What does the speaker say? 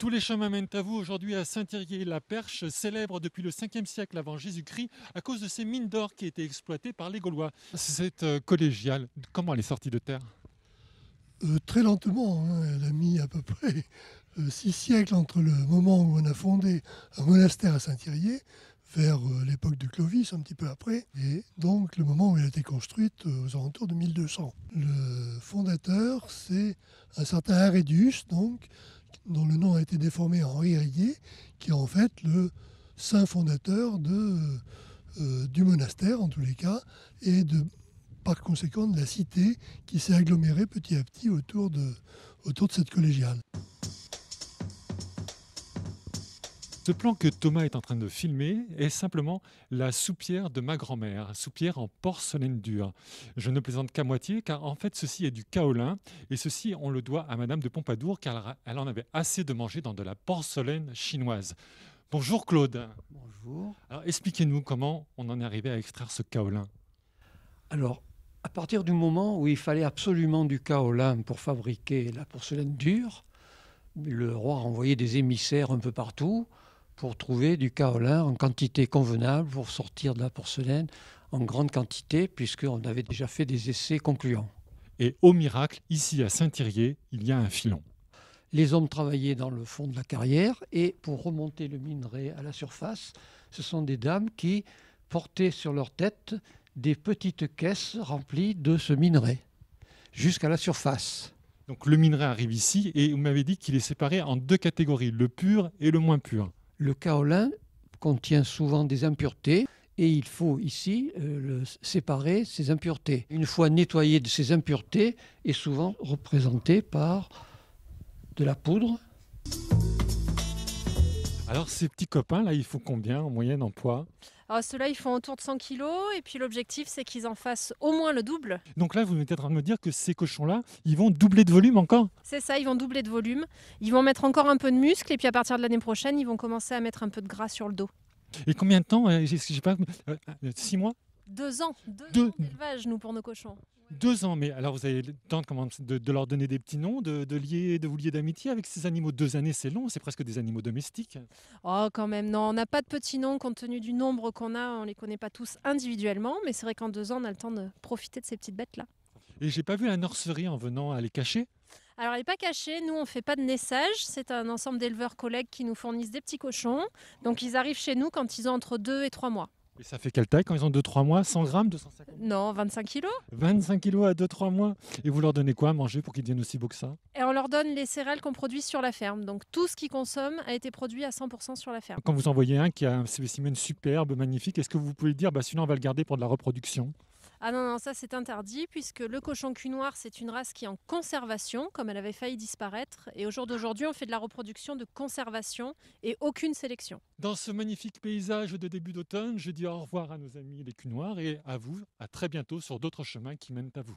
Tous les chemins mènent à vous aujourd'hui à Saint-Thierry-la-Perche, célèbre depuis le 5e siècle avant Jésus-Christ à cause de ces mines d'or qui étaient exploitées par les Gaulois. Cette euh, collégiale, comment elle est sortie de terre euh, Très lentement, hein. elle a mis à peu près euh, six siècles entre le moment où on a fondé un monastère à Saint-Thierry vers l'époque de Clovis, un petit peu après, et donc le moment où elle a été construite aux alentours de 1200. Le fondateur, c'est un certain Arédius, donc, dont le nom a été déformé en Riaillé, qui est en fait le saint fondateur euh, du monastère, en tous les cas, et par conséquent de la cité qui s'est agglomérée petit à petit autour de cette collégiale. Ce plan que Thomas est en train de filmer est simplement la soupière de ma grand-mère, soupière en porcelaine dure. Je ne plaisante qu'à moitié, car en fait ceci est du kaolin, et ceci on le doit à Madame de Pompadour, car elle en avait assez de manger dans de la porcelaine chinoise. Bonjour Claude. Bonjour. Alors expliquez-nous comment on en est arrivé à extraire ce kaolin. Alors, à partir du moment où il fallait absolument du kaolin pour fabriquer la porcelaine dure, le roi a envoyé des émissaires un peu partout pour trouver du kaolin en quantité convenable pour sortir de la porcelaine en grande quantité, puisqu'on avait déjà fait des essais concluants. Et au miracle, ici à Saint-Thirier, il y a un filon. Les hommes travaillaient dans le fond de la carrière et pour remonter le minerai à la surface, ce sont des dames qui portaient sur leur tête des petites caisses remplies de ce minerai jusqu'à la surface. Donc le minerai arrive ici et vous m'avez dit qu'il est séparé en deux catégories, le pur et le moins pur. Le kaolin contient souvent des impuretés et il faut ici euh, le séparer ces impuretés. Une fois nettoyé de ces impuretés, est souvent représenté par de la poudre. Alors ces petits copains là, il faut combien en moyenne en poids alors ceux-là, ils font autour de 100 kilos et puis l'objectif, c'est qu'ils en fassent au moins le double. Donc là, vous êtes en train de me dire que ces cochons-là, ils vont doubler de volume encore C'est ça, ils vont doubler de volume. Ils vont mettre encore un peu de muscle et puis à partir de l'année prochaine, ils vont commencer à mettre un peu de gras sur le dos. Et combien de temps 6 euh, euh, euh, mois deux ans, d'élevage, nous, pour nos cochons. Deux ans, mais alors vous avez le temps de, leur donner des petits noms, de, lier, de vous lier d'amitié avec ces animaux. Deux années, c'est long, c'est presque des animaux domestiques. Oh, quand même, non, on n'a pas de petits noms compte tenu du nombre qu'on a, on ne les connaît pas tous individuellement, mais c'est vrai qu'en deux ans, on a le temps de profiter de ces petites bêtes-là. Et j'ai pas vu la nurserie en venant à les cacher alors, elle n'est pas cachée. Nous, on ne fait pas de naissage. C'est un ensemble d'éleveurs collègues qui nous fournissent des petits cochons. Donc, ils arrivent chez nous quand ils ont entre deux et trois mois. Et ça fait quelle taille quand ils ont 2-3 mois 100 grammes Non, 25 kilos. 25 kilos à 2-3 mois. Et vous leur donnez quoi à manger pour qu'ils deviennent aussi beaux que ça Et on leur donne les céréales qu'on produit sur la ferme. Donc tout ce qu'ils consomment a été produit à 100% sur la ferme. Quand vous envoyez un qui a un spécimen superbe, magnifique, est-ce que vous pouvez dire bah, celui-là on va le garder pour de la reproduction ah non, non, ça c'est interdit, puisque le cochon cul noir, c'est une race qui est en conservation, comme elle avait failli disparaître. Et au jour d'aujourd'hui, on fait de la reproduction de conservation et aucune sélection. Dans ce magnifique paysage de début d'automne, je dis au revoir à nos amis les cul noirs et à vous, à très bientôt sur d'autres chemins qui mènent à vous.